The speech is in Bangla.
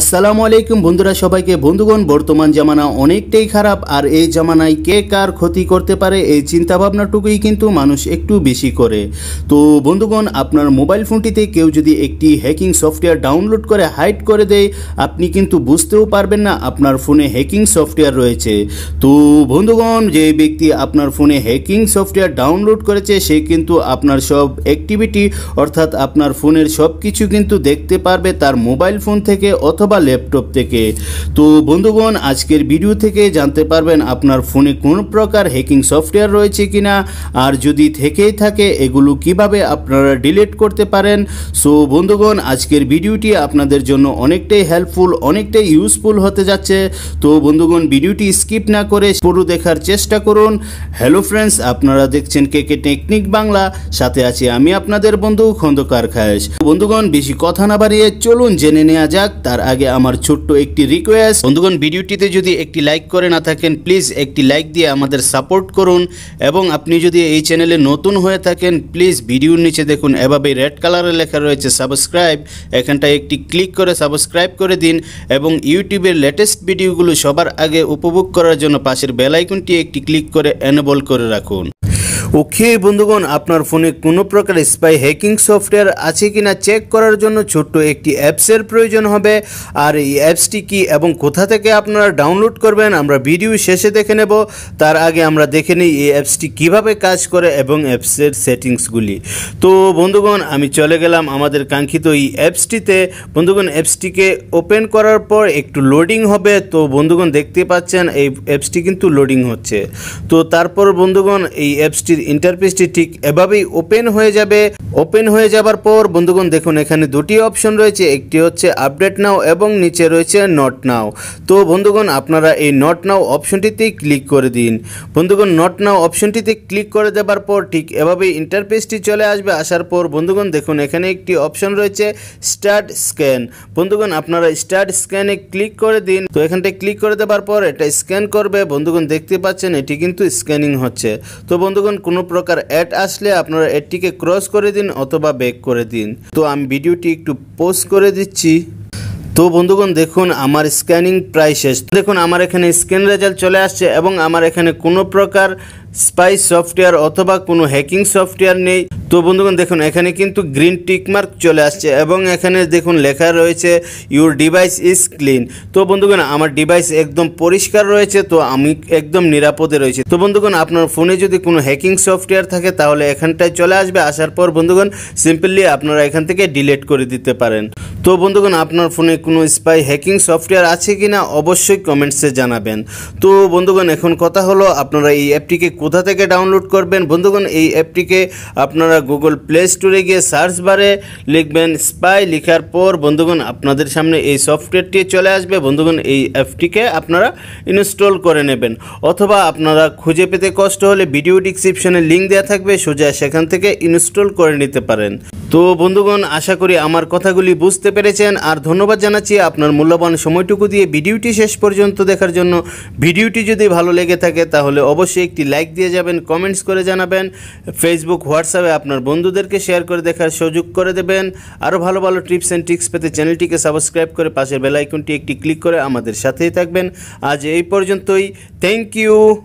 আসসালামু আলাইকুম বন্ধুরা সবাইকে বন্ধুগণ বর্তমান জামানা অনেকটাই খারাপ আর এই জামানায় কে কার ক্ষতি করতে পারে এই চিন্তাভাবনাটুকুই কিন্তু মানুষ একটু বেশি করে তো বন্ধুগণ আপনার মোবাইল ফোনটিতে কেউ যদি একটি হ্যাকিং সফটওয়্যার ডাউনলোড করে হাইড করে দেয় আপনি কিন্তু বুঝতেও পারবেন না আপনার ফোনে হ্যাকিং সফটওয়্যার রয়েছে তো বন্ধুগণ যে ব্যক্তি আপনার ফোনে হ্যাকিং সফটওয়্যার ডাউনলোড করেছে সে কিন্তু আপনার সব অ্যাক্টিভিটি অর্থাৎ আপনার ফোনের সব কিছু কিন্তু দেখতে পারবে তার মোবাইল ফোন থেকে অথবা অথবা ল্যাপটপ থেকে তো বন্ধুগণ আজকের ভিডিও থেকে জানতে পারবেন আপনার ফোনে কোন প্রকার হ্যাকিং সফটওয়্যার রয়েছে কিনা আর যদি থেকেই থাকে এগুলো কিভাবে আপনারা ডিলিট করতে পারেন সো বন্ধুগণ আজকের ভিডিওটি আপনাদের জন্য অনেকটাই হেল্পফুল অনেকটাই ইউজফুল হতে যাচ্ছে তো বন্ধুগণ ভিডিওটি স্কিপ না করে পুরো দেখার চেষ্টা করুন হ্যালো ফ্রেন্ডস আপনারা দেখছেন কে কে টেকনিক বাংলা সাথে আছি আমি আপনাদের বন্ধু খন্দকার খায়েশ বন্ধুগণ বেশি কথা না বাড়িয়ে চলুন জেনে নেওয়া যাক তার আগে আমার ছোট্ট একটি রিকোয়েস্ট বন্ধুগণ ভিডিওটিতে যদি একটি লাইক করে না থাকেন প্লিজ একটি লাইক দিয়ে আমাদের সাপোর্ট করুন এবং আপনি যদি এই চ্যানেলে নতুন হয়ে থাকেন প্লিজ ভিডিওর নিচে দেখুন এভাবে রেড কালারে লেখা রয়েছে সাবস্ক্রাইব এখানটায় একটি ক্লিক করে সাবস্ক্রাইব করে দিন এবং ইউটিউবের লেটেস্ট ভিডিওগুলো সবার আগে উপভোগ করার জন্য পাশের বেলাইকনটি একটি ক্লিক করে এনেবল করে রাখুন ওকে বন্ধুগণ আপনার ফোনে কোনো প্রকার স্পাই হ্যাকিং সফটওয়্যার আছে কিনা চেক করার জন্য ছোট্ট একটি অ্যাপসের প্রয়োজন হবে আর এই অ্যাপসটি কি এবং কোথা থেকে আপনারা ডাউনলোড করবেন আমরা ভিডিও শেষে দেখে নেব তার আগে আমরা দেখে নিই এই অ্যাপসটি কিভাবে কাজ করে এবং অ্যাপসের সেটিংসগুলি তো বন্ধুগণ আমি চলে গেলাম আমাদের কাঙ্ক্ষিত এই অ্যাপসটিতে বন্ধুগণ অ্যাপসটিকে ওপেন করার পর একটু লোডিং হবে তো বন্ধুগণ দেখতে পাচ্ছেন এই অ্যাপসটি কিন্তু লোডিং হচ্ছে তো তারপর বন্ধুগণ এই অ্যাপসটির ইন্টারফেসটি ঠিক এভাবেই ওপেন হয়ে যাবে ওপেন হয়ে যাবার পর বন্ধুগণ দেখুন এখানে দুটি অপশন রয়েছে একটি হচ্ছে আপডেট নাও এবং নিচে রয়েছে নট নাও তো বন্ধুগণ আপনারা এই নট নাও অপশনটিতে ক্লিক করে দিন বন্ধুগণ নট নাও অপশনটিতে ক্লিক করে দেবার পর ঠিক এভাবেই ইন্টারফেসটি চলে আসবে আসার পর বন্ধুগণ দেখুন এখানে একটি অপশন রয়েছে স্টার্ট স্ক্যান বন্ধুগণ আপনারা স্টার্ট স্ক্যানে ক্লিক করে দিন তো এখানটায় ক্লিক করে দেবার পর এটা স্ক্যান করবে বন্ধুগণ দেখতে পাচ্ছেন এটি কিন্তু স্ক্যানিং হচ্ছে তো বন্ধুগণ কোনো প্রকার অ্যাড আসলে আপনারা অ্যাডটিকে ক্রস করে দিন অথবা ব্যাক করে দিন তো আমি ভিডিওটি একটু পোস্ট করে দিচ্ছি তো বন্ধুগণ দেখুন আমার স্ক্যানিং প্রায় শেষ দেখুন আমার এখানে স্ক্যান রেজাল্ট চলে আসছে এবং আমার এখানে কোনো প্রকার স্পাই সফটওয়্যার অথবা কোনো হ্যাকিং সফটওয়্যার নেই তো বন্ধুগণ দেখুন এখানে কিন্তু গ্রিন টিকমার্ক চলে আসছে এবং এখানে দেখুন লেখা রয়েছে ইউর ডিভাইস ইজ ক্লিন তো বন্ধুগণ আমার ডিভাইস একদম পরিষ্কার রয়েছে তো আমি একদম নিরাপদে রয়েছে তো বন্ধুগণ আপনার ফোনে যদি কোনো হ্যাকিং সফটওয়্যার থাকে তাহলে এখানটায় চলে আসবে আসার পর বন্ধুগণ সিম্পলি আপনারা এখান থেকে ডিলেট করে দিতে পারেন তো বন্ধুগণ আপনার ফোনে কোনো স্পাই হ্যাকিং সফটওয়্যার আছে কি না অবশ্যই কমেন্টসে জানাবেন তো বন্ধুগণ এখন কথা হলো আপনারা এই অ্যাপটিকে কোথা থেকে ডাউনলোড করবেন বন্ধুগণ এই অ্যাপটিকে আপনারা গুগল প্লে স্টোরে গিয়ে সার্চ বারে লিখবেন স্পাই লেখার পর বন্ধুগণ আপনাদের সামনে এই সফটওয়্যারটি চলে আসবে বন্ধুগণ এই অ্যাপটিকে আপনারা ইনস্টল করে নেবেন অথবা আপনারা খুঁজে পেতে কষ্ট হলে ভিডিও ডিসক্রিপশনে লিঙ্ক দেওয়া থাকবে সোজা সেখান থেকে ইনস্টল করে নিতে পারেন তো বন্ধুগণ আশা করি আমার কথাগুলি বুঝতে পেরেছেন আর ধন্যবাদ জানাচ্ছি আপনার মূল্যবান সময়টুকু দিয়ে ভিডিওটি শেষ পর্যন্ত দেখার জন্য ভিডিওটি যদি ভালো লেগে থাকে তাহলে অবশ্যই একটি লাইক দিয়ে যাবেন কমেন্টস করে জানাবেন ফেসবুক হোয়াটসঅ্যাপে আপনার বন্ধুদেরকে শেয়ার করে দেখার সুযোগ করে দেবেন আরও ভালো ভালো টিপস অ্যান্ড ট্রিক্স পেতে চ্যানেলটিকে সাবস্ক্রাইব করে পাশের বেলাইকনটি একটি ক্লিক করে আমাদের সাথেই থাকবেন আজ এই পর্যন্তই থ্যাংক ইউ